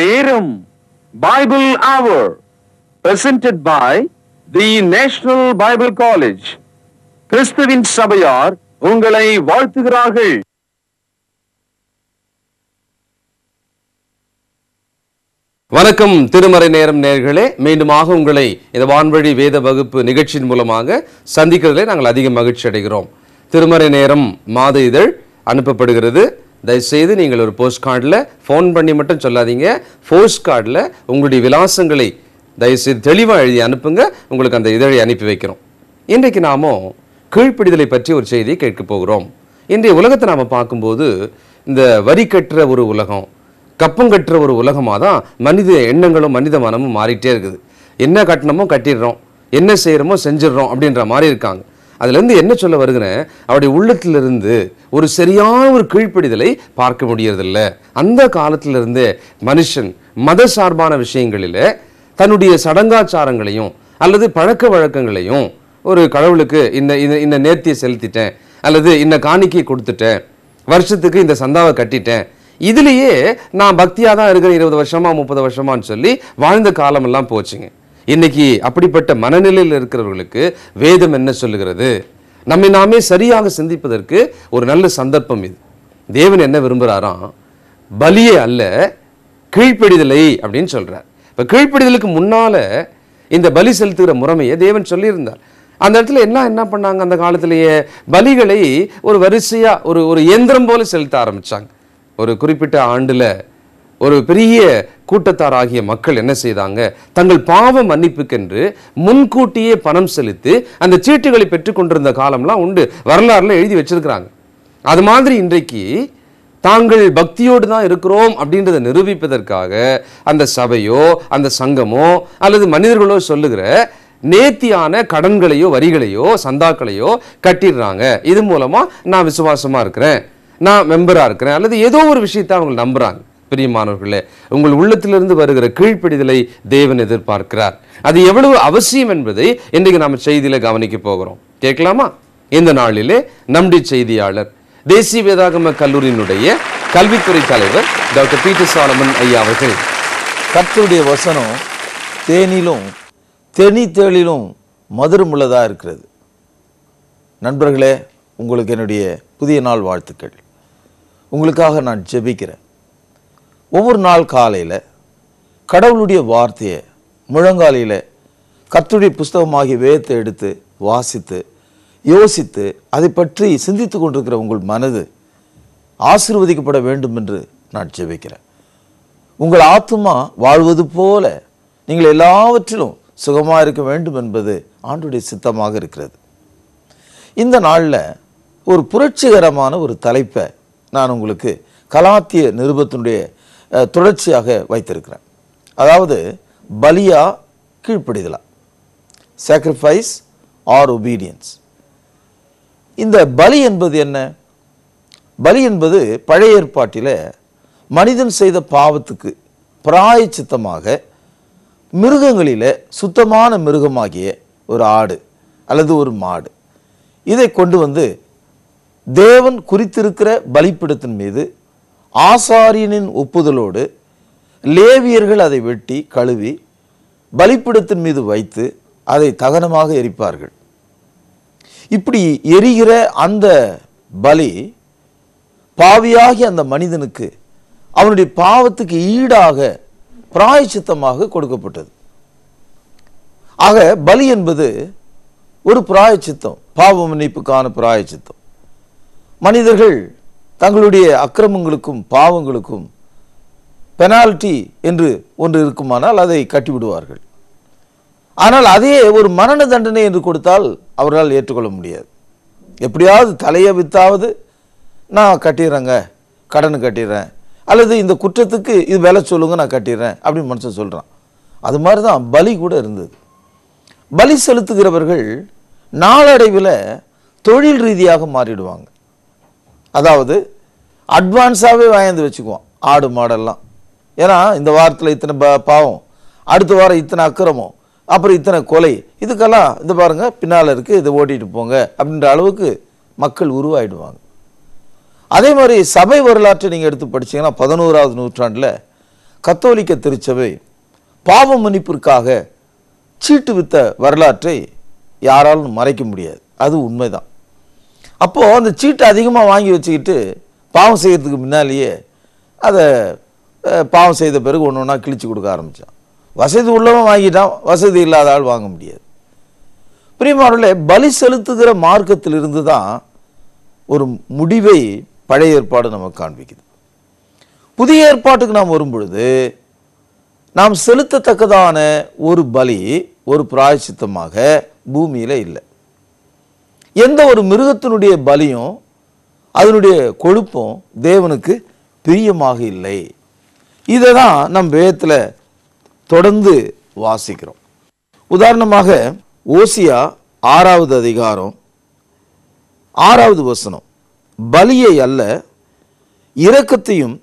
நேரம் பைபிள் அவர் presented by the National Bible College கிறிஸ்துவின் சபையார் உங்களை வாழ்த்துகிறார்கள் வணக்கம் திருமறை நேரம் நேர்களே மீண்டுமாக உங்களை இந்த வான்வழி வேத வகுப்பு நிகழ்ச்சியின் மூலமாக சந்திக்கிறதிலே நாங்கள் அதிக மகிழ்ச்சி அடைகிறோம் திருமறை நேரம் மாத இதழ் அனுப்பப்படுகிறது தயவுசெய்து நீங்கள் ஒரு போஸ்ட் கார்டில் ஃபோன் பண்ணி மட்டும் சொல்லாதீங்க போஸ்ட் கார்டில் உங்களுடைய விலாசங்களை தயவுசெய்து தெளிவாக எழுதி அனுப்புங்க உங்களுக்கு அந்த இதழை அனுப்பி வைக்கிறோம் இன்றைக்கு நாமோ கீழ்ப்பிடிதலை பற்றி ஒரு செய்தியை கேட்கப் போகிறோம் இன்றைய உலகத்தை நாம் பார்க்கும்போது இந்த வரி கட்டுற ஒரு உலகம் கட்டுற ஒரு உலகமாக தான் மனித எண்ணங்களும் மனித மனமும் மாறிட்டே இருக்குது என்ன கட்டணமோ கட்டிடுறோம் என்ன செய்கிறோமோ செஞ்சிடறோம் அப்படின்ற மாதிரி இருக்காங்க அதுலேருந்து என்ன சொல்ல வருகிறேன் அவருடைய உள்ளத்திலிருந்து ஒரு சரியான ஒரு கீழ்ப்பிடிதலை பார்க்க முடியறதில்ல அந்த காலத்திலிருந்து மனுஷன் மத சார்பான விஷயங்களில் தன்னுடைய சடங்காச்சாரங்களையும் அல்லது பழக்க வழக்கங்களையும் ஒரு கடவுளுக்கு இந்த இந்த நேர்த்தியை செலுத்திட்டேன் அல்லது இந்த காணிக்கையை கொடுத்துட்டேன் வருஷத்துக்கு இந்த சந்தாவை கட்டிட்டேன் இதுலேயே நான் பக்தியாக தான் இருக்கிறேன் இருபது வருஷமா முப்பது வருஷமான்னு சொல்லி வாழ்ந்த காலமெல்லாம் போச்சுங்க இன்னைக்கு அப்படிப்பட்ட மனநிலையில் இருக்கிறவர்களுக்கு வேதம் என்ன சொல்லுகிறது நம்மை நாமே சரியாக சிந்திப்பதற்கு ஒரு நல்ல சந்தர்ப்பம் இது தேவன் என்ன விரும்புகிறாராம் பலியே அல்ல கீழ்ப்பிடிதலை அப்படின்னு சொல்கிறார் இப்போ கீழ்ப்பிடிதலுக்கு முன்னால் இந்த பலி செலுத்துகிற முறைமையை தேவன் சொல்லியிருந்தார் அந்த இடத்துல என்ன என்ன பண்ணாங்க அந்த காலத்திலேயே பலிகளை ஒரு வரிசையாக ஒரு ஒரு இயந்திரம் போல செலுத்த ஆரம்பித்தாங்க ஒரு குறிப்பிட்ட ஆண்டில் ஒரு பெரிய கூட்டத்தார் ஆகிய மக்கள் என்ன செய்தாங்க தங்கள் பாவ மன்னிப்புக்கென்று முன்கூட்டியே பணம் செலுத்தி அந்த சீட்டுகளை பெற்றுக்கொண்டிருந்த காலம்லாம் உண்டு வரலாறுல எழுதி வச்சிருக்கிறாங்க அது மாதிரி இன்றைக்கு தாங்கள் பக்தியோடு தான் இருக்கிறோம் அப்படின்றத நிரூபிப்பதற்காக அந்த சபையோ அந்த சங்கமோ அல்லது மனிதர்களோ சொல்லுகிற நேர்த்தியான கடன்களையோ வரிகளையோ சந்தாக்களையோ கட்டிடுறாங்க இது மூலமாக நான் விசுவாசமாக இருக்கிறேன் நான் மெம்பராக இருக்கிறேன் அல்லது ஏதோ ஒரு விஷயத்தை அவங்க நம்புகிறாங்க பிரியமானவர்களே உங்கள் உள்ளத்திலிருந்து வருகிற கீழ்ப்பிடிதலை தேவன் எதிர்பார்க்கிறார் அது எவ்வளவு அவசியம் என்பதை இன்றைக்கு நாம் செய்தியில் கவனிக்க போகிறோம் கேட்கலாமா இந்த நாளிலே நம்பி செய்தியாளர் தேசிய வேதாகம கல்லூரியினுடைய கல்வித்துறை தலைவர் டாக்டர் பீட்டர் சாலமன் ஐயா அவர்கள் கத்தருடைய வசனம் தேனிலும் தெனி தேளிலும் மதுரம் உள்ளதாக இருக்கிறது நண்பர்களே உங்களுக்கு என்னுடைய புதிய நாள் வாழ்த்துக்கள் உங்களுக்காக நான் ஜெபிக்கிறேன் ஒவ்வொரு நாள் காலையில் கடவுளுடைய வார்த்தையை முழங்காலையில் கத்துடைய புஸ்தகமாகிய வேத்தை எடுத்து வாசித்து யோசித்து அதை பற்றி சிந்தித்து கொண்டிருக்கிற உங்கள் மனது ஆசிர்வதிக்கப்பட வேண்டும் என்று நான் ஜெபிக்கிறேன் உங்கள் ஆத்மா வாழ்வது போல நீங்கள் எல்லாவற்றிலும் சுகமாக இருக்க வேண்டும் என்பது ஆண்டுடைய சித்தமாக இருக்கிறது இந்த நாளில் ஒரு புரட்சிகரமான ஒரு தலைப்பை நான் உங்களுக்கு கலாத்திய நிருபத்தினுடைய தொடர்ச்சியாக வைத்திருக்கிறேன் அதாவது பலியா கீழ்ப்படிதலா சாக்ரிஃபைஸ் ஆர் ஒபீடியன்ஸ் இந்த பலி என்பது என்ன பலி என்பது பழைய ஏற்பாட்டில் மனிதன் செய்த பாவத்துக்கு பிராய சித்தமாக மிருகங்களில் சுத்தமான மிருகமாகிய ஒரு ஆடு அல்லது ஒரு மாடு இதை கொண்டு வந்து தேவன் குறித்திருக்கிற பலிப்பிடத்தின் மீது ஆசாரியனின் ஒப்புதலோடு லேவியர்கள் அதை வெட்டி கழுவி பலிப்பிடத்தின் மீது வைத்து அதை தகனமாக எரிப்பார்கள் இப்படி எரிகிற அந்த பலி பாவியாகி அந்த மனிதனுக்கு அவனுடைய பாவத்துக்கு ஈடாக பிராயச்சித்தமாக கொடுக்கப்பட்டது ஆக பலி என்பது ஒரு பிராயச்சித்தம் பாவ மன்னிப்புக்கான பிராயச்சித்தம் மனிதர்கள் தங்களுடைய அக்கிரமங்களுக்கும் பாவங்களுக்கும் பெனால்ட்டி என்று ஒன்று இருக்குமானால் அதை கட்டிவிடுவார்கள் ஆனால் அதையே ஒரு மரண தண்டனை என்று கொடுத்தால் அவர்களால் ஏற்றுக்கொள்ள முடியாது எப்படியாவது தலையை வித்தாவது நான் கட்டிடுறேங்க கடன் கட்டிடுறேன் அல்லது இந்த குற்றத்துக்கு இது விலை சொல்லுங்க நான் கட்டிடுறேன் அப்படின்னு மனுஷன் சொல்கிறான் அது மாதிரி தான் பலி கூட இருந்தது பலி செலுத்துகிறவர்கள் நாளடைவில் தொழில் ரீதியாக மாறிடுவாங்க அதாவது அட்வான்ஸாகவே வாங்கி வச்சுக்குவோம் ஆடு மாடெல்லாம் ஏன்னா இந்த வாரத்தில் இத்தனை பாவம் அடுத்த வாரம் இத்தனை அக்கிரமம் அப்புறம் இத்தனை கொலை இதுக்கெல்லாம் இந்த பாருங்கள் பின்னால் இருக்குது இதை ஓட்டிகிட்டு போங்க அப்படின்ற அளவுக்கு மக்கள் உருவாயிடுவாங்க அதே மாதிரி சபை வரலாற்றை நீங்கள் எடுத்து படித்தீங்கன்னா பதினோராவது நூற்றாண்டில் கத்தோலிக்க திருச்சபை பாவ மன்னிப்பிற்காக சீட்டு வித்த வரலாற்றை யாராலும் மறைக்க முடியாது அது உண்மைதான் அப்போது அந்த சீட்டை அதிகமாக வாங்கி வச்சுக்கிட்டு பாவம் செய்கிறதுக்கு முன்னாலேயே அதை பாவம் செய்த பிறகு ஒன்று ஒன்றா கிழிச்சு கொடுக்க ஆரம்பித்தான் வசதி உள்ளவன் வாங்கிட்டான் வசதி இல்லாத ஆள் வாங்க முடியாது பிரியமானவர்களே பலி செலுத்துகிற மார்க்கத்திலிருந்து தான் ஒரு முடிவை பழைய ஏற்பாடு நமக்கு காண்பிக்குது புதிய ஏற்பாட்டுக்கு நாம் வரும்பொழுது நாம் செலுத்தத்தக்கதான ஒரு பலி ஒரு பிராயசித்தமாக பூமியில் இல்லை எந்த ஒரு மிருகத்தினுடைய பலியும் அதனுடைய கொழுப்பும் தேவனுக்கு பிரியமாக இல்லை இதை தான் நம் வேதத்தில் தொடர்ந்து வாசிக்கிறோம் உதாரணமாக ஓசியா ஆறாவது அதிகாரம் ஆறாவது வசனம் பலியை அல்ல இரக்கத்தையும்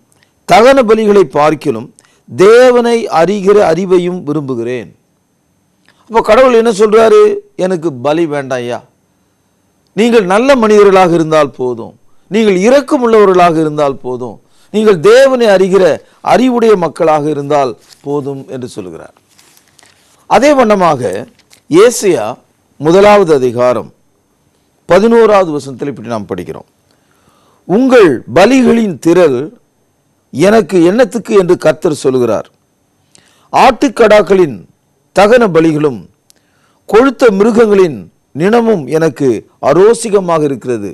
தகன பலிகளை பார்க்கிலும் தேவனை அறிகிற அறிவையும் விரும்புகிறேன் அப்போ கடவுள் என்ன சொல்கிறாரு எனக்கு பலி வேண்டாம் ஐயா நீங்கள் நல்ல மனிதர்களாக இருந்தால் போதும் நீங்கள் இரக்கம் உள்ளவர்களாக இருந்தால் போதும் நீங்கள் தேவனை அறிகிற அறிவுடைய மக்களாக இருந்தால் போதும் என்று சொல்கிறார் அதே வண்ணமாக ஏசியா முதலாவது அதிகாரம் பதினோராவது வசனத்தில் இப்படி நாம் படிக்கிறோம் உங்கள் பலிகளின் திரள் எனக்கு என்னத்துக்கு என்று கர்த்தர் சொல்கிறார் ஆட்டுக்கடாக்களின் தகன பலிகளும் கொழுத்த மிருகங்களின் நினமும் எனக்கு அரோசிகமாக இருக்கிறது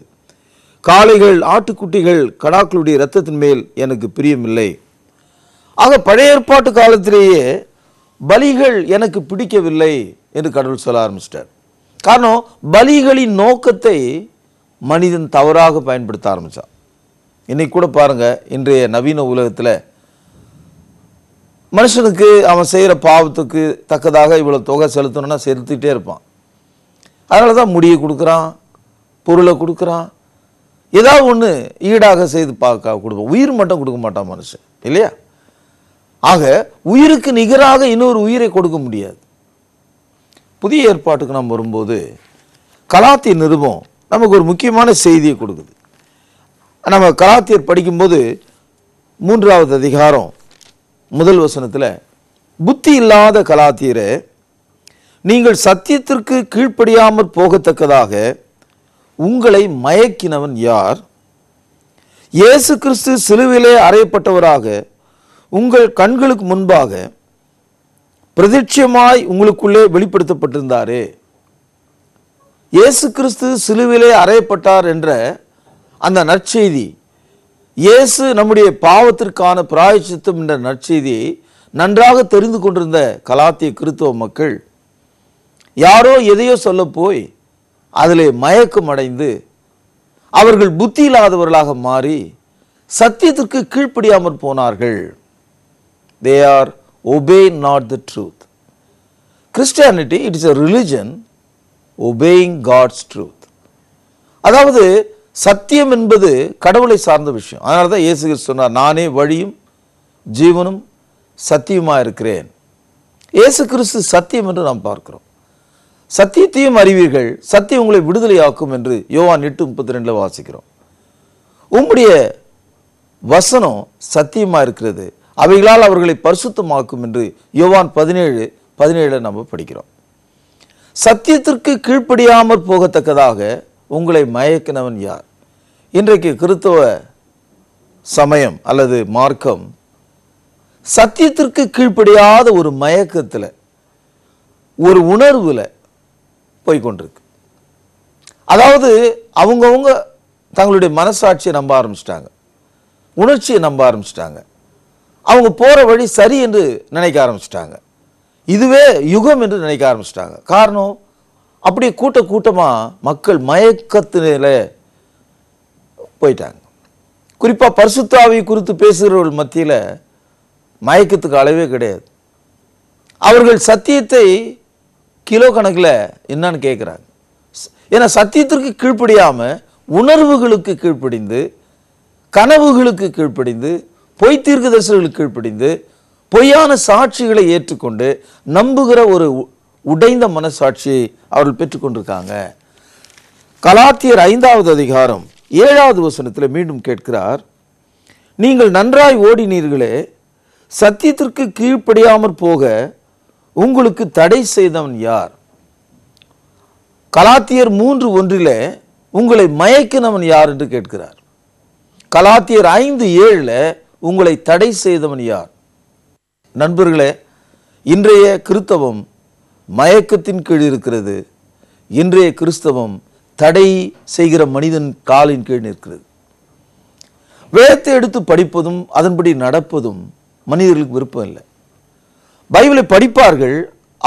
காளைகள் ஆட்டுக்குட்டிகள் கடாக்களுடைய இரத்தத்தின் மேல் எனக்கு பிரியமில்லை ஆக பழைய ஏற்பாட்டு காலத்திலேயே பலிகள் எனக்கு பிடிக்கவில்லை என்று கடவுள் சொல்ல ஆரம்பிச்சிட்டார் காரணம் பலிகளின் நோக்கத்தை மனிதன் தவறாக பயன்படுத்த ஆரம்பித்தான் இன்னைக்கு கூட பாருங்கள் இன்றைய நவீன உலகத்தில் மனுஷனுக்கு அவன் செய்கிற பாவத்துக்கு தக்கதாக இவ்வளோ தொகை செலுத்தணும்னா செலுத்திகிட்டே இருப்பான் அதனால தான் முடியை கொடுக்குறான் பொருளை கொடுக்குறான் ஏதாவது ஒன்று ஈடாக செய்து பார்க்க கொடுப்போம் உயிர் மட்டும் கொடுக்க மாட்டான் மனுஷன் இல்லையா ஆக உயிருக்கு நிகராக இன்னொரு உயிரை கொடுக்க முடியாது புதிய ஏற்பாட்டுக்கு நாம் வரும்போது கலாத்திய நிருபம் நமக்கு ஒரு முக்கியமான செய்தியை கொடுக்குது நம்ம கலாத்தியர் படிக்கும்போது மூன்றாவது அதிகாரம் முதல் வசனத்தில் புத்தி இல்லாத கலாத்தியரை நீங்கள் சத்தியத்திற்கு கீழ்ப்படியாமற் போகத்தக்கதாக உங்களை மயக்கினவன் யார் இயேசு கிறிஸ்து சிலுவிலே அறையப்பட்டவராக உங்கள் கண்களுக்கு முன்பாக பிரதிட்சியமாய் உங்களுக்குள்ளே வெளிப்படுத்தப்பட்டிருந்தாரே இயேசு கிறிஸ்து சிலுவிலே அறையப்பட்டார் என்ற அந்த நற்செய்தி இயேசு நம்முடைய பாவத்திற்கான பிராயச்சித்தம் என்ற நற்செய்தியை நன்றாக தெரிந்து கொண்டிருந்த கலாத்திய கிறித்துவ மக்கள் யாரோ எதையோ சொல்ல போய் அதில் மயக்கம் அடைந்து அவர்கள் புத்தி இல்லாதவர்களாக மாறி சத்தியத்திற்கு கீழ்ப்படியாமல் போனார்கள் they are obey not the truth Christianity it is a religion obeying God's truth அதாவது சத்தியம் என்பது கடவுளை சார்ந்த விஷயம் அதனால தான் இயேசு சொன்னார் நானே வழியும் ஜீவனும் சத்தியமாக இருக்கிறேன் இயேசு கிறிஸ்து சத்தியம் என்று நாம் பார்க்கிறோம் சத்தியத்தையும் அறிவீர்கள் சத்தியம் உங்களை விடுதலையாக்கும் என்று யோவான் எட்டு முப்பத்தி ரெண்டில் வாசிக்கிறோம் உங்களுடைய வசனம் சத்தியமாக இருக்கிறது அவைகளால் அவர்களை பரிசுத்தமாக்கும் என்று யோவான் பதினேழு பதினேழில் நம்ம படிக்கிறோம் சத்தியத்திற்கு கீழ்ப்படியாமற் போகத்தக்கதாக உங்களை மயக்கினவன் யார் இன்றைக்கு கிறித்தவ சமயம் அல்லது மார்க்கம் சத்தியத்திற்கு கீழ்ப்படியாத ஒரு மயக்கத்தில் ஒரு உணர்வில் போய்கொண்டிருக்கு அதாவது அவங்கவுங்க தங்களுடைய மனசாட்சியை நம்ப ஆரம்பிச்சிட்டாங்க உணர்ச்சியை நம்ப ஆரம்பிச்சிட்டாங்க அவங்க போகிற வழி சரி என்று நினைக்க ஆரம்பிச்சிட்டாங்க இதுவே யுகம் என்று நினைக்க ஆரம்பிச்சிட்டாங்க காரணம் அப்படியே கூட்ட கூட்டமாக மக்கள் மயக்கத்தினில போயிட்டாங்க குறிப்பாக பரிசுத்தாவை குறித்து பேசுகிறவர்கள் மத்தியில் மயக்கத்துக்கு அளவே கிடையாது அவர்கள் சத்தியத்தை கிலோ கணக்கில் என்னன்னு கேட்குறாங்க ஏன்னா சத்தியத்திற்கு கீழ்ப்படியாமல் உணர்வுகளுக்கு கீழ்ப்படிந்து கனவுகளுக்கு கீழ்ப்படிந்து பொய் தீர்க்க தரிசனங்களுக்கு கீழ்ப்படிந்து பொய்யான சாட்சிகளை ஏற்றுக்கொண்டு நம்புகிற ஒரு உடைந்த மனசாட்சியை அவர்கள் பெற்றுக்கொண்டிருக்காங்க கலாத்தியர் ஐந்தாவது அதிகாரம் ஏழாவது வசனத்தில் மீண்டும் கேட்கிறார் நீங்கள் நன்றாய் ஓடினீர்களே சத்தியத்திற்கு கீழ்ப்படியாமற் போக உங்களுக்கு தடை செய்தவன் யார் கலாத்தியர் மூன்று ஒன்றிலே உங்களை மயக்கினவன் யார் என்று கேட்கிறார் கலாத்தியர் ஐந்து ஏழில் உங்களை தடை செய்தவன் யார் நண்பர்களே இன்றைய கிறித்தவம் மயக்கத்தின் கீழ் இருக்கிறது இன்றைய கிறிஸ்தவம் தடை செய்கிற மனிதன் காலின் கீழ் நிற்கிறது வேதத்தை எடுத்து படிப்பதும் அதன்படி நடப்பதும் மனிதர்களுக்கு விருப்பம் இல்லை பைபிளை படிப்பார்கள்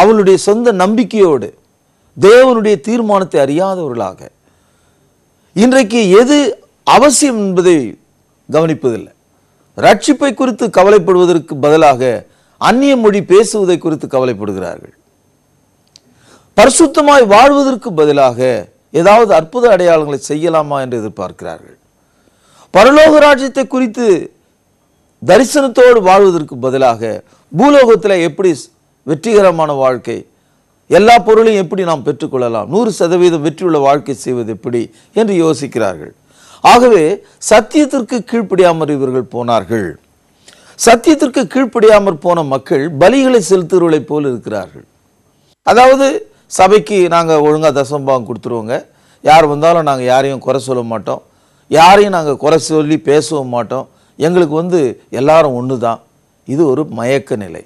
அவளுடைய சொந்த நம்பிக்கையோடு தேவனுடைய தீர்மானத்தை அறியாதவர்களாக இன்றைக்கு எது அவசியம் என்பதை கவனிப்பதில்லை ரட்சிப்பை குறித்து கவலைப்படுவதற்கு பதிலாக அந்நிய மொழி பேசுவதை குறித்து கவலைப்படுகிறார்கள் பரிசுத்தமாய் வாழ்வதற்கு பதிலாக ஏதாவது அற்புத அடையாளங்களை செய்யலாமா என்று எதிர்பார்க்கிறார்கள் பரலோக ராஜ்யத்தை குறித்து தரிசனத்தோடு வாழ்வதற்கு பதிலாக பூலோகத்தில் எப்படி வெற்றிகரமான வாழ்க்கை எல்லா பொருளையும் எப்படி நாம் பெற்றுக்கொள்ளலாம் நூறு சதவீதம் வெற்றியுள்ள வாழ்க்கை செய்வது எப்படி என்று யோசிக்கிறார்கள் ஆகவே சத்தியத்திற்கு கீழ்ப்படியாமல் இவர்கள் போனார்கள் சத்தியத்திற்கு கீழ்ப்படியாமல் போன மக்கள் பலிகளை செலுத்துகிறவளை போல் இருக்கிறார்கள் அதாவது சபைக்கு நாங்கள் ஒழுங்காக தசம்பாவம் கொடுத்துருவோங்க யார் வந்தாலும் நாங்கள் யாரையும் குறை சொல்ல மாட்டோம் யாரையும் நாங்கள் குறை சொல்லி பேசவும் மாட்டோம் எங்களுக்கு வந்து எல்லாரும் ஒன்று தான் இது ஒரு மயக்க நிலை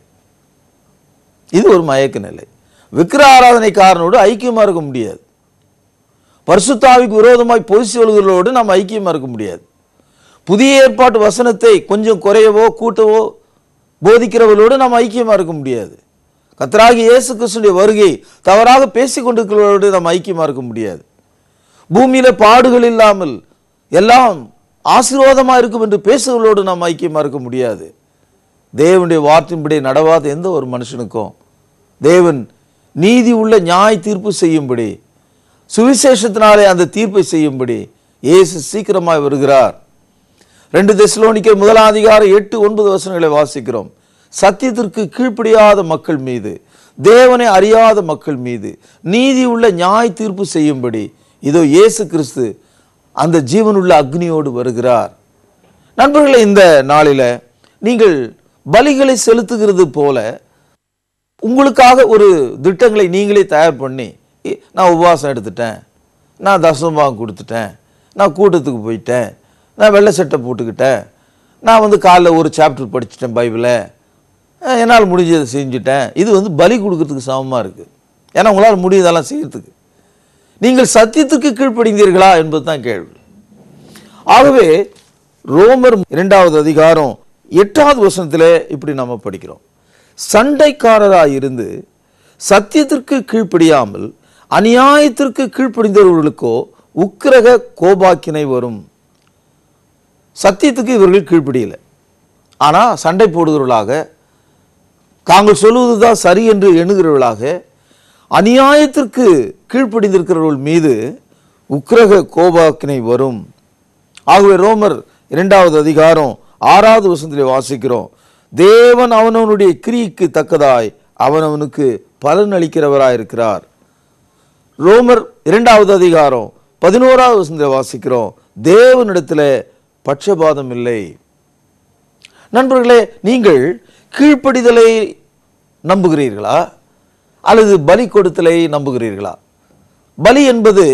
இது ஒரு மயக்க நிலை விக்கிர ஆராதனைக்காரனோடு ஐக்கியமாக இருக்க முடியாது பரிசுத்தாவிக்கு விரோதமாய் பொது சொல்கிறவர்களோடு நாம் ஐக்கியமாக இருக்க முடியாது புதிய ஏற்பாட்டு வசனத்தை கொஞ்சம் குறையவோ கூட்டவோ போதிக்கிறவர்களோடு நாம் ஐக்கியமாக இருக்க முடியாது கத்தராகி இயேசு கிருஷ்ணனுடைய வருகை தவறாக பேசி கொண்டிருக்கிறவர்களோடு நாம் ஐக்கியமாக இருக்க முடியாது பூமியில் பாடுகள் இல்லாமல் எல்லாம் ஆசீர்வாதமாக இருக்கும் என்று பேசுவதோடு நாம் ஐக்கியமாக இருக்க முடியாது தேவனுடைய வார்த்தையின்படி நடவாத எந்த ஒரு மனுஷனுக்கும் தேவன் நீதி உள்ள நியாய தீர்ப்பு செய்யும்படி சுவிசேஷத்தினாலே அந்த தீர்ப்பை செய்யும்படி இயேசு சீக்கிரமாக வருகிறார் ரெண்டு தெசலோனிக்க முதலாதிகார எட்டு ஒன்பது வசனங்களை வாசிக்கிறோம் சத்தியத்திற்கு கீழ்ப்படியாத மக்கள் மீது தேவனை அறியாத மக்கள் மீது நீதி உள்ள நியாய தீர்ப்பு செய்யும்படி இதோ இயேசு கிறிஸ்து அந்த ஜீவனுள்ள அக்னியோடு வருகிறார் நண்பர்களே இந்த நாளில் நீங்கள் பலிகளை செலுத்துகிறது போல உங்களுக்காக ஒரு திட்டங்களை நீங்களே தயார் பண்ணி நான் உபவாசம் எடுத்துட்டேன் நான் தசமபாகம் கொடுத்துட்டேன் நான் கூட்டத்துக்கு போயிட்டேன் நான் வெள்ளை சட்டை போட்டுக்கிட்டேன் நான் வந்து காலைல ஒரு சாப்டர் படிச்சுட்டேன் பைபிளை என்னால் முடிஞ்சதை செஞ்சுட்டேன் இது வந்து பலி கொடுக்கறதுக்கு சமமாக இருக்குது ஏன்னா உங்களால் முடியுதெல்லாம் செய்கிறதுக்கு நீங்கள் சத்தியத்துக்கு கீழ்ப்படிந்தீர்களா என்பது தான் கேள்வி ஆகவே ரோமர் இரண்டாவது அதிகாரம் எட்டாவது வசனத்தில் இப்படி நம்ம படிக்கிறோம் சண்டைக்காரராக இருந்து சத்தியத்திற்கு கீழ்ப்படியாமல் அநியாயத்திற்கு கீழ்ப்படிந்தவர்களுக்கோ உக்கிரக கோபாக்கினை வரும் சத்தியத்துக்கு இவர்கள் கீழ்ப்படியலை ஆனால் சண்டை போடுகிறவர்களாக தாங்கள் சொல்வது தான் சரி என்று எண்ணுகிறவர்களாக அநியாயத்திற்கு கீழ்ப்படிந்திருக்கிறவர்கள் மீது உக்ரக கோபாக்கினை வரும் ஆகவே ரோமர் இரண்டாவது அதிகாரம் ஆறாவது வசனத்திலே வாசிக்கிறோம் தேவன் அவனவனுடைய கிரிக்கு தக்கதாய் அவனவனுக்கு பலன் அளிக்கிறவராயிருக்கிறார் ரோமர் இரண்டாவது அதிகாரம் பதினோராவது வசனத்தில் வாசிக்கிறோம் தேவனிடத்தில் பட்சபாதம் இல்லை நண்பர்களே நீங்கள் கீழ்ப்படிதலை நம்புகிறீர்களா அல்லது பலி கொடுத்தலை நம்புகிறீர்களா பலி என்பது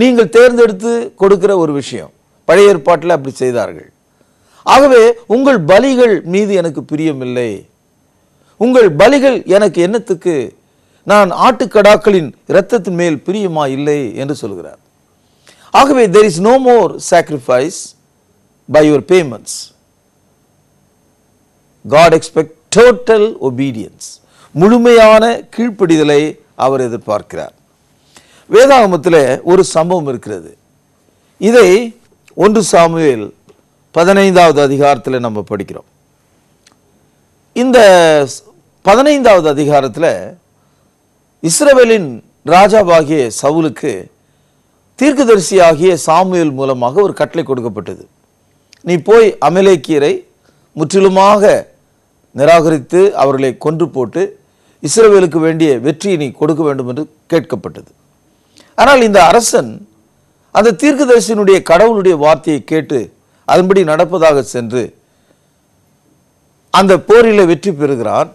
நீங்கள் தேர்ந்தெடுத்து கொடுக்கிற ஒரு விஷயம் பழைய ஏற்பாட்டில் அப்படி செய்தார்கள் ஆகவே உங்கள் பலிகள் மீது எனக்கு பிரியமில்லை உங்கள் பலிகள் எனக்கு என்னத்துக்கு நான் ஆட்டுக்கடாக்களின் இரத்தத்தின் மேல் பிரியமா இல்லை என்று சொல்கிறார் ஆகவே there is no more sacrifice by your payments God expect total obedience முழுமையான கீழ்ப்படிதலை அவர் எதிர்பார்க்கிறார் வேதாகமத்தில் ஒரு சம்பவம் இருக்கிறது இதை ஒன்று சாமுவேல் பதினைந்தாவது அதிகாரத்தில் நம்ம படிக்கிறோம் இந்த பதினைந்தாவது அதிகாரத்தில் இஸ்ரேவேலின் ராஜாவாகிய சவுலுக்கு தீர்க்கதரிசி ஆகிய சாமுவேல் மூலமாக ஒரு கட்டளை கொடுக்கப்பட்டது நீ போய் அமலேக்கியரை முற்றிலுமாக நிராகரித்து அவர்களை கொன்று போட்டு இஸ்ரவேலுக்கு வேண்டிய வெற்றியை நீ கொடுக்க வேண்டும் என்று கேட்கப்பட்டது ஆனால் இந்த அரசன் அந்த தீர்க்கதரிசனுடைய கடவுளுடைய வார்த்தையை கேட்டு அதன்படி நடப்பதாக சென்று அந்த போரில் வெற்றி பெறுகிறான்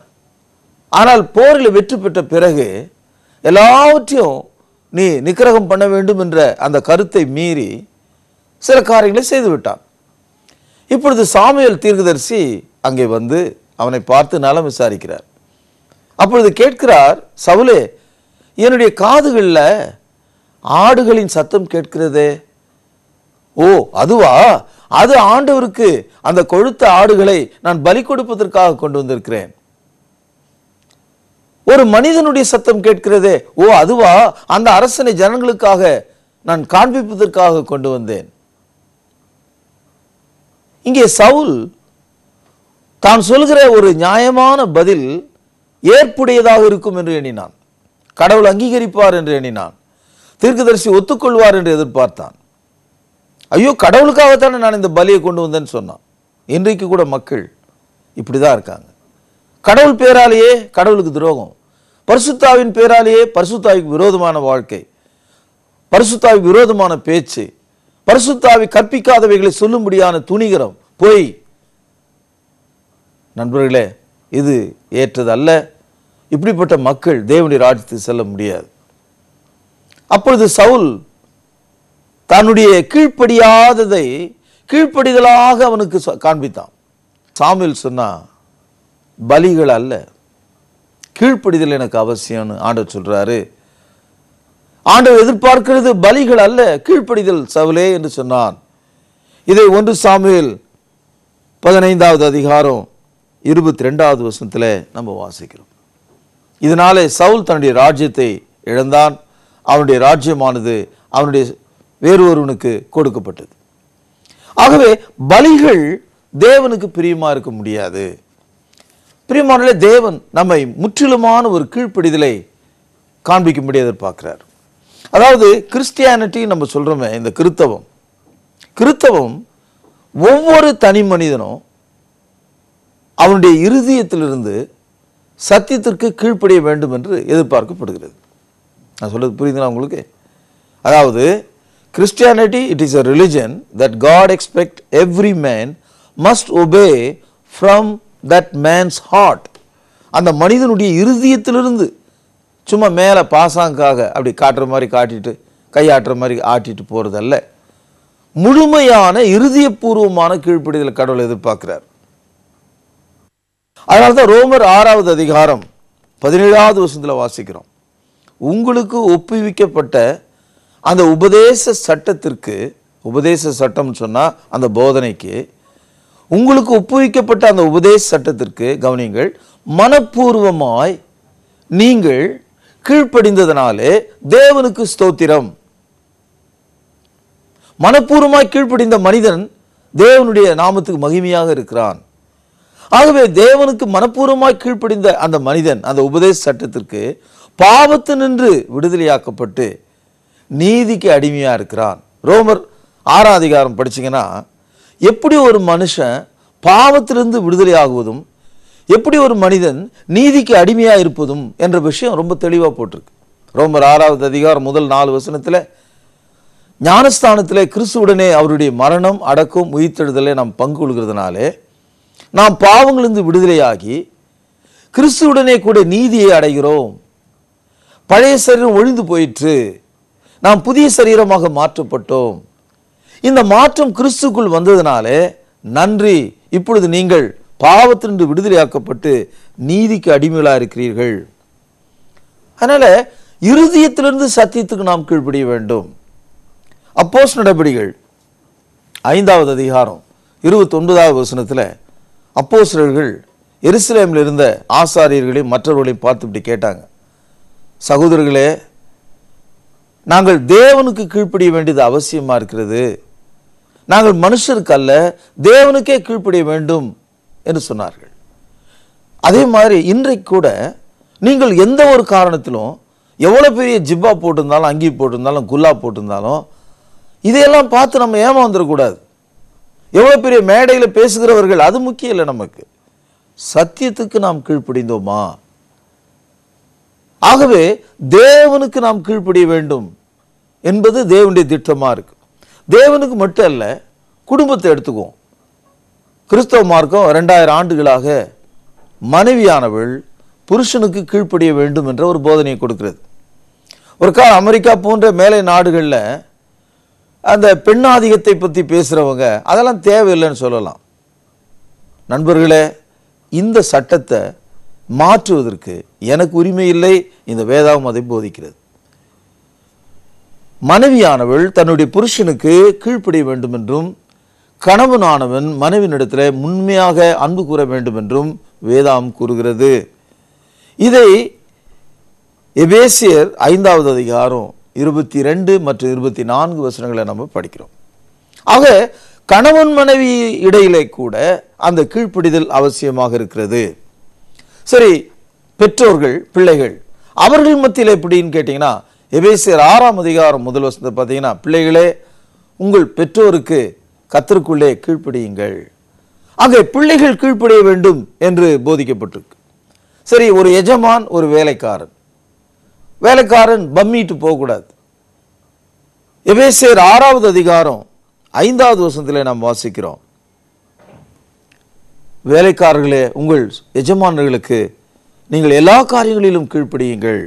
ஆனால் போரில் வெற்றி பெற்ற பிறகு எல்லாவற்றையும் நீ நிக்கிரகம் பண்ண வேண்டும் என்ற அந்த கருத்தை மீறி சில காரியங்களை செய்துவிட்டான் இப்பொழுது சாமியல் தீர்க்கதரிசி அங்கே வந்து அவனை பார்த்து நலம் விசாரிக்கிறார் அப்பொழுது கேட்கிறார் சவுலே என்னுடைய காதுகளில் ஆடுகளின் சத்தம் கேட்கிறது ஓ அதுவா அது ஆண்டவருக்கு அந்த கொழுத்த ஆடுகளை நான் பலி கொடுப்பதற்காக கொண்டு வந்திருக்கிறேன் ஒரு மனிதனுடைய சத்தம் கேட்கிறதே ஓ அதுவா அந்த அரசனை ஜனங்களுக்காக நான் காண்பிப்பதற்காக கொண்டு வந்தேன் இங்கே சவுல் தான் சொல்கிற ஒரு நியாயமான பதில் ஏற்புடையதாக இருக்கும் என்று எண்ணினான் கடவுள் அங்கீகரிப்பார் என்று எண்ணினான் தீர்க்கதரிசி ஒத்துக்கொள்வார் என்று எதிர்பார்த்தான் ஐயோ கடவுளுக்காகத்தானே நான் இந்த பலியை கொண்டு வந்தேன்னு சொன்னான் இன்றைக்கு கூட மக்கள் இப்படி தான் இருக்காங்க கடவுள் பேராலேயே கடவுளுக்கு துரோகம் பரிசுத்தாவின் பேராலேயே பரிசுத்தாவுக்கு விரோதமான வாழ்க்கை பரிசுத்தாவிக்கு விரோதமான பேச்சு பரிசுத்தாவை கற்பிக்காதவைகளை சொல்லும்படியான துணிகரம் பொய் நண்பர்களே இது ஏற்றதல்ல இப்படிப்பட்ட மக்கள் தேவனை ராஜ்யத்துக்கு செல்ல முடியாது அப்பொழுது சவுல் தன்னுடைய கீழ்ப்படியாததை கீழ்ப்படிதலாக அவனுக்கு காண்பித்தான் சாமியில் சொன்னால் பலிகள் அல்ல கீழ்ப்படிதல் எனக்கு அவசியம்னு ஆண்டவர் சொல்கிறாரு ஆண்டவர் எதிர்பார்க்கிறது பலிகள் அல்ல கீழ்ப்படிதல் சவுலே என்று சொன்னான் இதை ஒன்று சாமியில் பதினைந்தாவது அதிகாரம் இருபத்தி ரெண்டாவது வசனத்தில் நம்ம வாசிக்கிறோம் இதனாலே சவுல் தன்னுடைய ராஜ்யத்தை இழந்தான் அவனுடைய ராஜ்யமானது அவனுடைய வேறு ஒருவனுக்கு கொடுக்கப்பட்டது ஆகவே பலிகள் தேவனுக்கு பிரியமாக இருக்க முடியாது பிரியமான தேவன் நம்மை முற்றிலுமான ஒரு கீழ்ப்பிடிதலை காண்பிக்க முடியாது பார்க்குறார் அதாவது கிறிஸ்டியானிட்டி நம்ம சொல்கிறோமே இந்த கிறித்தவம் கிறித்தவம் ஒவ்வொரு தனி மனிதனும் அவனுடைய இருதயத்திலிருந்து சத்தியத்திற்கு கீழ்ப்படிய வேண்டும் என்று எதிர்பார்க்கப்படுகிறது நான் சொல்கிறது புரியுதுங்களா உங்களுக்கு அதாவது Christianity it is a religion that God expect every man must obey from that man's heart அந்த மனிதனுடைய இருதயத்திலிருந்து சும்மா மேலே பாசாங்காக அப்படி காட்டுற மாதிரி காட்டிட்டு கையாட்டுற மாதிரி ஆட்டிட்டு போகிறதல்ல முழுமையான இருதயபூர்வமான கீழ்ப்படிதல் கடவுளை எதிர்பார்க்கிறார் அதனால தான் ரோமர் ஆறாவது அதிகாரம் பதினேழாவது வருஷத்தில் வாசிக்கிறோம் உங்களுக்கு ஒப்புவிக்கப்பட்ட அந்த உபதேச சட்டத்திற்கு உபதேச சட்டம்னு சொன்னால் அந்த போதனைக்கு உங்களுக்கு ஒப்புவிக்கப்பட்ட அந்த உபதேச சட்டத்திற்கு கவனிங்கள் மனப்பூர்வமாய் நீங்கள் கீழ்ப்படிந்ததனாலே தேவனுக்கு ஸ்தோத்திரம் மனப்பூர்வமாய் கீழ்ப்படிந்த மனிதன் தேவனுடைய நாமத்துக்கு மகிமையாக இருக்கிறான் ஆகவே தேவனுக்கு மனப்பூர்வமாய் கீழ்ப்படிந்த அந்த மனிதன் அந்த உபதேச சட்டத்திற்கு பாவத்து நின்று விடுதலையாக்கப்பட்டு நீதிக்கு அடிமையாக இருக்கிறான் ரோமர் ஆறாம் அதிகாரம் படிச்சிங்கன்னா எப்படி ஒரு மனுஷன் பாவத்திலிருந்து விடுதலை ஆகுவதும் எப்படி ஒரு மனிதன் நீதிக்கு அடிமையாக இருப்பதும் என்ற விஷயம் ரொம்ப தெளிவாக போட்டிருக்கு ரோமர் ஆறாவது அதிகாரம் முதல் நாலு வசனத்தில் ஞானஸ்தானத்தில் கிறிஸ்துவுடனே அவருடைய மரணம் அடக்கம் உயிர்த்தெழுதலை நாம் பங்கு கொள்கிறதுனாலே நாம் பாவங்களிலிருந்து விடுதலையாகி கிறிஸ்துவுடனே கூட நீதியை அடைகிறோம் பழைய சரீரம் ஒழிந்து போயிற்று நாம் புதிய சரீரமாக மாற்றப்பட்டோம் இந்த மாற்றம் கிறிஸ்துக்குள் வந்ததினாலே நன்றி இப்பொழுது நீங்கள் பாவத்திலிருந்து விடுதலையாக்கப்பட்டு நீதிக்கு அடிமையாக இருக்கிறீர்கள் அதனால் இருதயத்திலிருந்து சத்தியத்துக்கு நாம் கீழ்ப்படிய வேண்டும் அப்போஸ் நடபடிகள் ஐந்தாவது அதிகாரம் இருபத்தொன்பதாவது வசனத்தில் அப்போ சிலர்கள் எருசலேமில் இருந்த ஆசாரியர்களையும் மற்றவர்களையும் பார்த்து இப்படி கேட்டாங்க சகோதரர்களே நாங்கள் தேவனுக்கு கீழ்ப்படிய வேண்டியது அவசியமாக இருக்கிறது நாங்கள் மனுஷருக்கு அல்ல தேவனுக்கே கீழ்ப்படிய வேண்டும் என்று சொன்னார்கள் அதே மாதிரி இன்றைக்கு கூட நீங்கள் எந்த ஒரு காரணத்திலும் எவ்வளோ பெரிய ஜிப்பா போட்டிருந்தாலும் அங்கி போட்டிருந்தாலும் குல்லா போட்டிருந்தாலும் இதையெல்லாம் பார்த்து நம்ம ஏமாந்துடக்கூடாது எவ்வளோ பெரிய மேடையில் பேசுகிறவர்கள் அது முக்கியம் இல்லை நமக்கு சத்தியத்துக்கு நாம் கீழ்ப்படிந்தோமா ஆகவே தேவனுக்கு நாம் கீழ்ப்படிய வேண்டும் என்பது தேவனுடைய திட்டமாக இருக்கு தேவனுக்கு மட்டும் அல்ல குடும்பத்தை எடுத்துக்குவோம் கிறிஸ்தவ மார்க்கம் ரெண்டாயிரம் ஆண்டுகளாக மனைவியானவள் புருஷனுக்கு கீழ்ப்படிய வேண்டும் என்ற ஒரு போதனையை கொடுக்கிறது ஒரு கால அமெரிக்கா போன்ற மேலை நாடுகளில் அந்த பெண்ணாதிக்கத்தை பற்றி பேசுகிறவங்க அதெல்லாம் தேவையில்லைன்னு சொல்லலாம் நண்பர்களே இந்த சட்டத்தை மாற்றுவதற்கு எனக்கு உரிமை இல்லை இந்த வேதாவும் அதை போதிக்கிறது மனைவியானவள் தன்னுடைய புருஷனுக்கு கீழ்ப்படிய வேண்டும் என்றும் கணவனானவன் மனைவினிடத்தில் முன்மையாக அன்பு கூற வேண்டும் என்றும் வேதாம் கூறுகிறது இதை எபேசியர் ஐந்தாவது அதிகாரம் இருபத்தி ரெண்டு மற்றும் இருபத்தி நான்கு வசனங்களை நம்ம படிக்கிறோம் ஆக கணவன் மனைவி இடையிலே கூட அந்த கீழ்ப்பிடிதல் அவசியமாக இருக்கிறது சரி பெற்றோர்கள் பிள்ளைகள் அவர்கள் மத்தியில் எப்படின்னு கேட்டிங்கன்னா எபேசியர் ஆறாம் அதிகாரம் முதல் வசந்த பார்த்தீங்கன்னா பிள்ளைகளே உங்கள் பெற்றோருக்கு கத்திற்குள்ளே கீழ்ப்பிடியுங்கள் அங்கே பிள்ளைகள் கீழ்ப்படிய வேண்டும் என்று போதிக்கப்பட்டிருக்கு சரி ஒரு எஜமான் ஒரு வேலைக்காரன் வேலைக்காரன் பம்மிட்டு போகக்கூடாது எபேசியர் ஆறாவது அதிகாரம் ஐந்தாவது வசனத்தில் நாம் வாசிக்கிறோம் வேலைக்காரர்களே உங்கள் எஜமானர்களுக்கு நீங்கள் எல்லா காரியங்களிலும் கீழ்ப்படியுங்கள்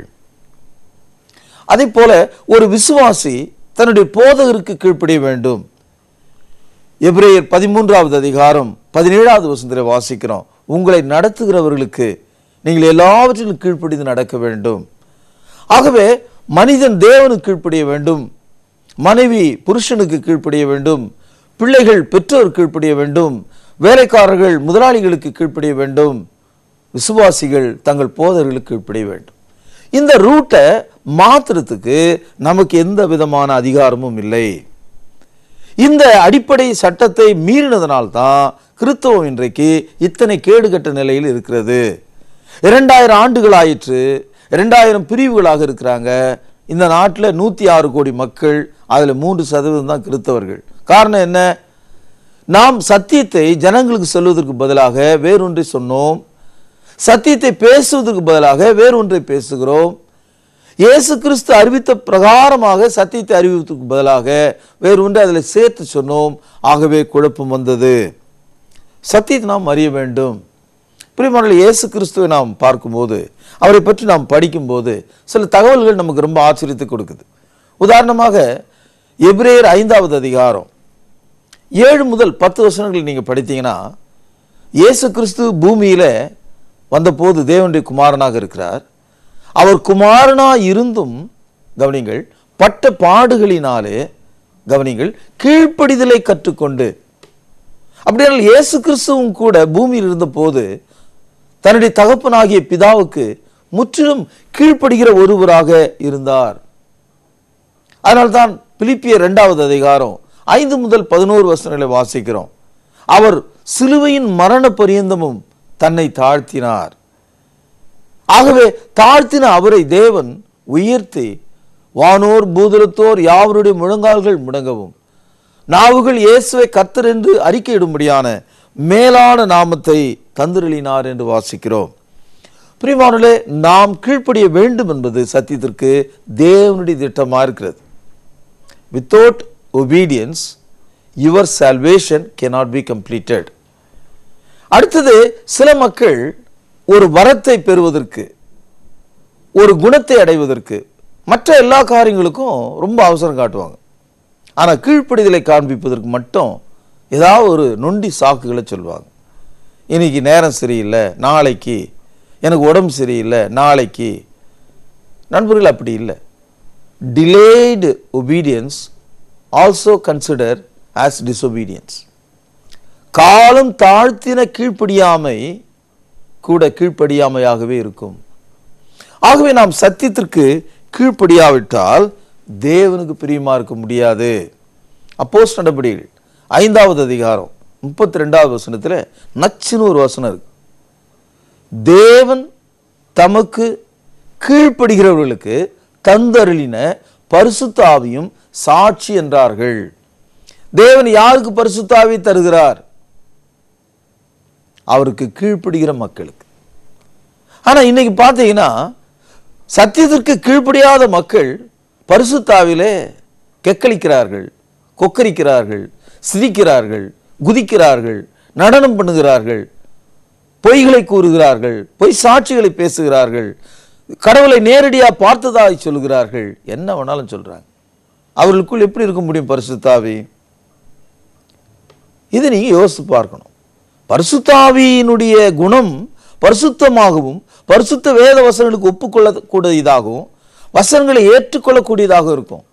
அதே போல ஒரு விசுவாசி தன்னுடைய போதகருக்கு கீழ்ப்படிய வேண்டும் எப்ரேயர் பதிமூன்றாவது அதிகாரம் பதினேழாவது வசனத்தில் வாசிக்கிறோம் உங்களை நடத்துகிறவர்களுக்கு நீங்கள் எல்லாவற்றிலும் கீழ்ப்படிந்து நடக்க வேண்டும் ஆகவே மனிதன் தேவனுக்கு கீழ்ப்படிய வேண்டும் மனைவி புருஷனுக்கு கீழ்ப்படிய வேண்டும் பிள்ளைகள் பெற்றோர் கீழ்ப்படிய வேண்டும் வேலைக்காரர்கள் முதலாளிகளுக்கு கீழ்ப்படிய வேண்டும் விசுவாசிகள் தங்கள் போதர்களுக்கு கீழ்ப்படிய வேண்டும் இந்த ரூட்டை மாத்திரத்துக்கு நமக்கு எந்த விதமான அதிகாரமும் இல்லை இந்த அடிப்படை சட்டத்தை மீறினதனால்தான் கிறித்தவம் இன்றைக்கு இத்தனை கேடுகட்ட நிலையில் இருக்கிறது இரண்டாயிரம் ஆண்டுகள் ஆயிற்று ரெண்டாயிரம் பிரிவுகளாக இருக்கிறாங்க இந்த நாட்டில் நூற்றி ஆறு கோடி மக்கள் அதில் மூன்று சதவீதம் தான் கிறித்தவர்கள் காரணம் என்ன நாம் சத்தியத்தை ஜனங்களுக்கு சொல்வதற்கு பதிலாக வேறொன்றை சொன்னோம் சத்தியத்தை பேசுவதற்கு பதிலாக வேறொன்றை பேசுகிறோம் இயேசு கிறிஸ்து அறிவித்த பிரகாரமாக சத்தியத்தை அறிவித்ததுக்கு பதிலாக வேறு ஒன்றை அதில் சேர்த்து சொன்னோம் ஆகவே குழப்பம் வந்தது சத்தியத்தை நாம் அறிய வேண்டும் பிரிமானில் இயேசு கிறிஸ்துவை நாம் பார்க்கும்போது அவரை பற்றி நாம் படிக்கும்போது சில தகவல்கள் நமக்கு ரொம்ப ஆச்சரியத்தை கொடுக்குது உதாரணமாக எபிரேயர் ஐந்தாவது அதிகாரம் ஏழு முதல் பத்து வருஷங்கள் நீங்கள் படித்தீங்கன்னா இயேசு கிறிஸ்து பூமியில் வந்தபோது தேவனுடைய குமாரனாக இருக்கிறார் அவர் குமாரனாக இருந்தும் கவனிங்கள் பட்ட பாடுகளினாலே கவனிங்கள் கீழ்ப்படிதலை கற்றுக்கொண்டு அப்படியானால் இயேசு கிறிஸ்துவும் கூட பூமியில் இருந்தபோது தன்னுடைய தகப்பனாகிய பிதாவுக்கு முற்றிலும் கீழ்ப்படுகிற ஒருவராக இருந்தார் அதனால்தான் பிலிப்பிய ரெண்டாவது அதிகாரம் ஐந்து முதல் பதினோரு வசனங்களை வாசிக்கிறோம் அவர் சிலுவையின் மரண பரியந்தமும் தன்னை தாழ்த்தினார் ஆகவே தாழ்த்தின அவரை தேவன் உயர்த்தி வானோர் பூதலத்தோர் யாவருடைய முழங்கால்கள் முடங்கவும் நாவுகள் இயேசுவை கத்தர் என்று அறிக்கையிடும்படியான மேலான நாமத்தை தந்திரளினார் என்று வாசிக்கிறோம் பிரிமானே நாம் கீழ்ப்படிய வேண்டும் என்பது சத்தியத்திற்கு தேவனுடைய திட்டமாக இருக்கிறது without obedience your salvation cannot be completed அடுத்தது சில மக்கள் ஒரு வரத்தை பெறுவதற்கு ஒரு குணத்தை அடைவதற்கு மற்ற எல்லா காரியங்களுக்கும் ரொம்ப அவசரம் காட்டுவாங்க ஆனால் கீழ்ப்படிதலை காண்பிப்பதற்கு மட்டும் ஏதாவது ஒரு நொண்டி சாக்குகளை சொல்லுவாங்க இன்றைக்கி நேரம் சரியில்லை நாளைக்கு எனக்கு உடம்பு சரியில்லை நாளைக்கு நண்பர்கள் அப்படி இல்லை delayed obedience also consider as disobedience காலம் தாழ்த்தின கீழ்ப்படியாமை கூட கீழ்ப்படியாமையாகவே இருக்கும் ஆகவே நாம் சத்தியத்திற்கு கீழ்ப்படியாவிட்டால் தேவனுக்கு பிரியமாக இருக்க முடியாது அப்போஸ் நடபடிகள் ஐந்தாவது அதிகாரம் முப்பத்தி ரெண்டாவது வசனத்தில் நச்சுன்னு ஒரு வசனம் இருக்கு தேவன் தமக்கு கீழ்ப்படுகிறவர்களுக்கு தந்தருளின பரிசுத்தாவியும் சாட்சி என்றார்கள் தேவன் யாருக்கு பரிசுத்தாவி தருகிறார் அவருக்கு கீழ்ப்படுகிற மக்களுக்கு ஆனால் இன்னைக்கு பார்த்தீங்கன்னா சத்தியத்திற்கு கீழ்ப்படியாத மக்கள் பரிசுத்தாவிலே கெக்களிக்கிறார்கள் கொக்கரிக்கிறார்கள் சிரிக்கிறார்கள் குதிக்கிறார்கள் நடனம் பண்ணுகிறார்கள் பொய்களை கூறுகிறார்கள் பொய் சாட்சிகளை பேசுகிறார்கள் கடவுளை நேரடியாக பார்த்ததாக சொல்கிறார்கள் என்ன வேணாலும் சொல்கிறாங்க அவர்களுக்குள் எப்படி இருக்க முடியும் பரிசுத்தாவி இது நீங்கள் யோசித்து பார்க்கணும் பரிசுத்தாவியினுடைய குணம் பரிசுத்தமாகவும் பரிசுத்த வேத வசனங்களுக்கு ஒப்புக்கொள்ளக்கூடியதாகவும் இதாகவும் வசனங்களை ஏற்றுக்கொள்ளக்கூடியதாகவும் இருக்கும்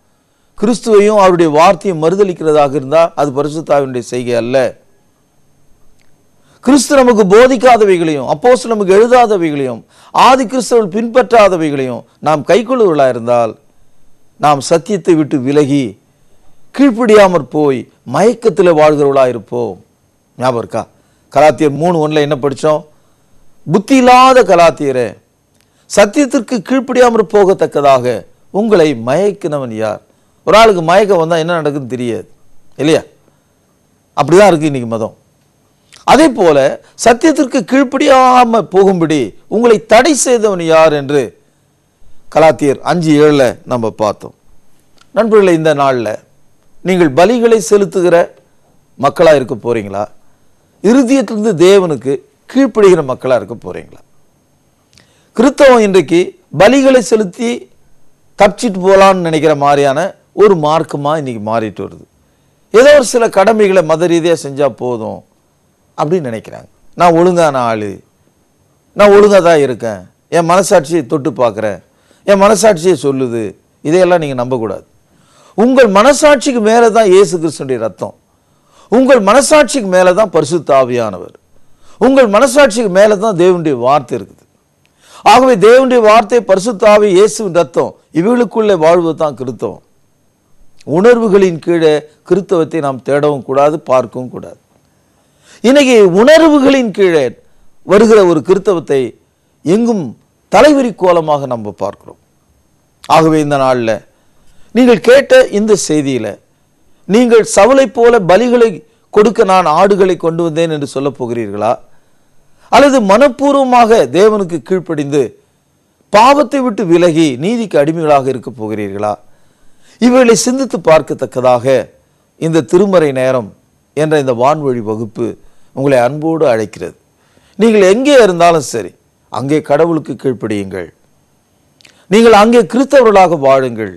கிறிஸ்துவையும் அவருடைய வார்த்தையும் மறுதளிக்கிறதாக இருந்தால் அது பரிசுத்தாவினுடைய செய்கை அல்ல கிறிஸ்து நமக்கு போதிக்காதவைகளையும் அப்போஸ் நமக்கு எழுதாதவைகளையும் ஆதி கிறிஸ்தவர்கள் பின்பற்றாதவைகளையும் நாம் கைக்கொள்ளுவர்களாக இருந்தால் நாம் சத்தியத்தை விட்டு விலகி கீழ்ப்படியாமற் போய் மயக்கத்தில் வாழ்கிறவர்களாக இருப்போம் ஞாபகம் இருக்கா கலாத்தியர் மூணு ஒன்றில் என்ன படித்தோம் புத்தி இல்லாத கலாத்தியரை சத்தியத்திற்கு கீழ்ப்படியாமற் போகத்தக்கதாக உங்களை மயக்கினவன் யார் ஒரு ஆளுக்கு மயக்கம் வந்தால் என்ன நடக்குதுன்னு தெரியாது இல்லையா அப்படி தான் இருக்குது இன்றைக்கி மதம் அதே போல் சத்தியத்திற்கு கீழ்ப்படியாமல் போகும்படி உங்களை தடை செய்தவன் யார் என்று கலாத்தியர் அஞ்சு ஏழில் நம்ம பார்த்தோம் நண்பர்களை இந்த நாளில் நீங்கள் பலிகளை செலுத்துகிற மக்களாக இருக்க போகிறீங்களா இறுதியத்திலிருந்து தேவனுக்கு கீழ்ப்படுகிற மக்களாக இருக்க போகிறீங்களா கிறித்தவம் இன்றைக்கு பலிகளை செலுத்தி தப்பிச்சிட்டு போகலான்னு நினைக்கிற மாதிரியான ஒரு மார்க்கமாக இன்றைக்கி மாறிட்டு வருது ஏதோ ஒரு சில கடமைகளை மத ரீதியாக செஞ்சால் போதும் அப்படின்னு நினைக்கிறாங்க நான் ஒழுங்கான ஆள் நான் ஒழுங்காக தான் இருக்கேன் என் மனசாட்சியை தொட்டு பார்க்குறேன் என் மனசாட்சியை சொல்லுது இதையெல்லாம் நீங்கள் நம்பக்கூடாது உங்கள் மனசாட்சிக்கு மேலே தான் இயேசு கிருஷ்ணனுடைய ரத்தம் உங்கள் மனசாட்சிக்கு மேலே தான் பரிசு தாவியானவர் உங்கள் மனசாட்சிக்கு மேலே தான் தேவனுடைய வார்த்தை இருக்குது ஆகவே தேவனுடைய வார்த்தை பரிசுத்தாவி இயேசு ரத்தம் இவர்களுக்குள்ளே வாழ்வது தான் கிறித்தவம் உணர்வுகளின் கீழே கிறித்தவத்தை நாம் தேடவும் கூடாது பார்க்கவும் கூடாது இன்னைக்கு உணர்வுகளின் கீழே வருகிற ஒரு கிறித்தவத்தை எங்கும் தலைவரி கோலமாக நம்ம பார்க்கிறோம் ஆகவே இந்த நாளில் நீங்கள் கேட்ட இந்த செய்தியில் நீங்கள் சவலை போல பலிகளை கொடுக்க நான் ஆடுகளை கொண்டு வந்தேன் என்று சொல்லப் போகிறீர்களா அல்லது மனப்பூர்வமாக தேவனுக்கு கீழ்ப்படிந்து பாவத்தை விட்டு விலகி நீதிக்கு அடிமைகளாக இருக்கப் போகிறீர்களா இவைகளை சிந்தித்து பார்க்கத்தக்கதாக இந்த திருமறை நேரம் என்ற இந்த வான்வழி வகுப்பு உங்களை அன்போடு அழைக்கிறது நீங்கள் எங்கே இருந்தாலும் சரி அங்கே கடவுளுக்கு கீழ்ப்படியுங்கள் நீங்கள் அங்கே கிறிஸ்தவர்களாக வாழுங்கள்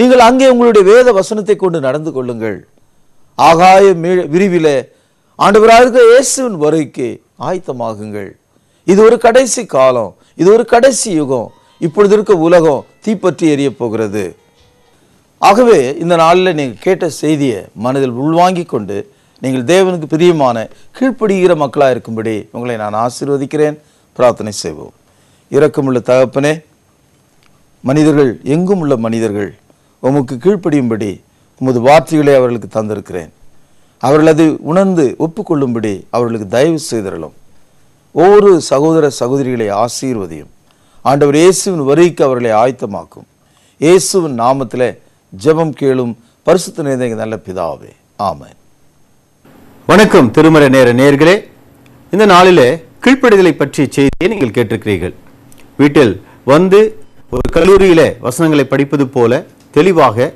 நீங்கள் அங்கே உங்களுடைய வேத வசனத்தை கொண்டு நடந்து கொள்ளுங்கள் ஆகாய விரிவில் ஆண்டவராக இருக்கிற இயேசுவின் வருகைக்கு ஆயத்தமாகுங்கள் இது ஒரு கடைசி காலம் இது ஒரு கடைசி யுகம் இப்பொழுது இருக்க உலகம் தீப்பற்றி எரிய போகிறது ஆகவே இந்த நாளில் நீங்கள் கேட்ட செய்தியை மனதில் உள்வாங்கிக் கொண்டு நீங்கள் தேவனுக்கு பிரியமான கீழ்ப்படுகிற மக்களாக இருக்கும்படி உங்களை நான் ஆசீர்வதிக்கிறேன் பிரார்த்தனை செய்வோம் இறக்கமுள்ள தகப்பனே மனிதர்கள் எங்கும் உள்ள மனிதர்கள் உமக்கு கீழ்ப்படியும்படி உமது வார்த்தைகளை அவர்களுக்கு தந்திருக்கிறேன் அவர்கள் உணர்ந்து ஒப்புக்கொள்ளும்படி அவர்களுக்கு தயவு செய்தரலும் ஒவ்வொரு சகோதர சகோதரிகளை ஆசீர்வதியும் ஆண்டவர் இயேசுவின் வருகைக்கு அவர்களை ஆயத்தமாக்கும் இயேசுவின் நாமத்தில் ஜெபம் கேளும் பரிசுத்த நேர்ந்த நல்ல பிதாவே ஆமன் வணக்கம் திருமறை நேர நேர்களே இந்த நாளிலே கீழ்ப்படிதலை பற்றிய செய்தியை நீங்கள் கேட்டிருக்கிறீர்கள் வீட்டில் வந்து ஒரு கல்லூரியில் வசனங்களை படிப்பது போல தெளிவாக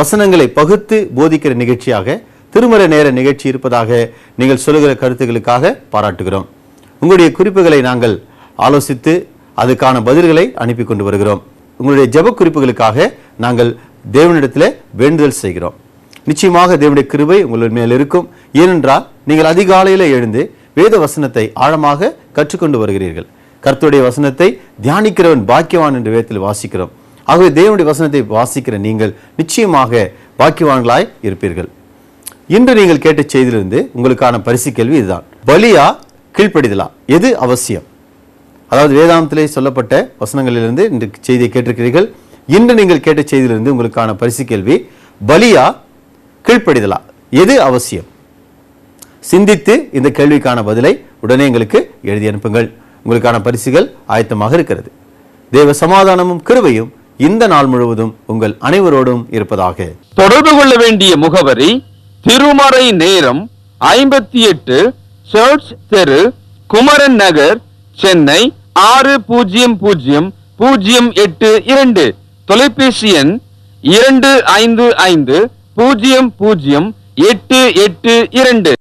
வசனங்களை பகுத்து போதிக்கிற நிகழ்ச்சியாக திருமறை நேர நிகழ்ச்சி இருப்பதாக நீங்கள் சொல்லுகிற கருத்துக்களுக்காக பாராட்டுகிறோம் உங்களுடைய குறிப்புகளை நாங்கள் ஆலோசித்து அதுக்கான பதில்களை அனுப்பி கொண்டு வருகிறோம் உங்களுடைய ஜப குறிப்புகளுக்காக நாங்கள் தேவனிடத்தில் வேண்டுதல் செய்கிறோம் நிச்சயமாக தேவனுடைய கிருபை உங்கள் மேல் இருக்கும் ஏனென்றால் நீங்கள் அதிகாலையில் எழுந்து வேத வசனத்தை ஆழமாக கற்றுக்கொண்டு வருகிறீர்கள் கருத்துடைய வசனத்தை தியானிக்கிறவன் பாக்கியவான் என்ற விதத்தில் வாசிக்கிறோம் ஆகவே தேவனுடைய வசனத்தை வாசிக்கிற நீங்கள் நிச்சயமாக பாக்கியவான்களாய் இருப்பீர்கள் இன்று நீங்கள் கேட்ட செய்தியிலிருந்து உங்களுக்கான பரிசு கேள்வி இதுதான் பலியா கீழ்ப்படிதலா எது அவசியம் அதாவது வேதாந்தத்திலே சொல்லப்பட்ட வசனங்களிலிருந்து இன்று செய்தியை கேட்டிருக்கிறீர்கள் இன்று நீங்கள் கேட்ட செய்தியிலிருந்து உங்களுக்கான பரிசு கேள்வி பலியா கீழ்ப்படிதலா எது அவசியம் சிந்தித்து இந்த கேள்விக்கான பதிலை உடனே எங்களுக்கு எழுதி அனுப்புங்கள் உங்களுக்கான பரிசுகள் ஆயத்தமாக இருக்கிறது தேவ சமாதானமும் கிருவையும் இந்த நாள் முழுவதும் உங்கள் அனைவரோடும் இருப்பதாக தொடர்பு கொள்ள வேண்டிய முகவரி திருமறை நேரம் ஐம்பத்தி எட்டு சர்ச் தெரு குமரன் நகர் சென்னை ஆறு பூஜ்ஜியம் பூஜ்ஜியம் பூஜ்ஜியம் எட்டு இரண்டு தொலைபேசி எண் இரண்டு ஐந்து ஐந்து பூஜ்ஜியம் பூஜ்ஜியம் எட்டு எட்டு இரண்டு